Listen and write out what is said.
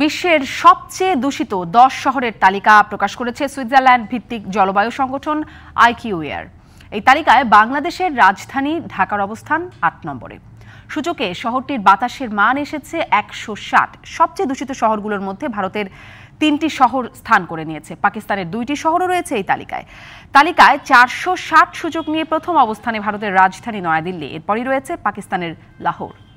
বিশ্বের সবচেয়ে দূষিত দশ শহরের তালিকা প্রকাশ করেছে সুইজারল্যান্ড ভিত্তিক জলবায়ু সংগঠন আইকিউএয়ার এই তালিকায় বাংলাদেশের রাজধানী ঢাকার অবস্থান আট নম্বরে সূচকে শহরটির বাতাসের মান এসেছে একশো ষাট সবচেয়ে দূষিত শহরগুলোর মধ্যে ভারতের তিনটি শহর স্থান করে নিয়েছে পাকিস্তানের দুইটি শহরও রয়েছে এই তালিকায় তালিকায় চারশো ষাট সূচক নিয়ে প্রথম অবস্থানে ভারতের রাজধানী নয়াদিল্লি এরপরই রয়েছে পাকিস্তানের লাহোর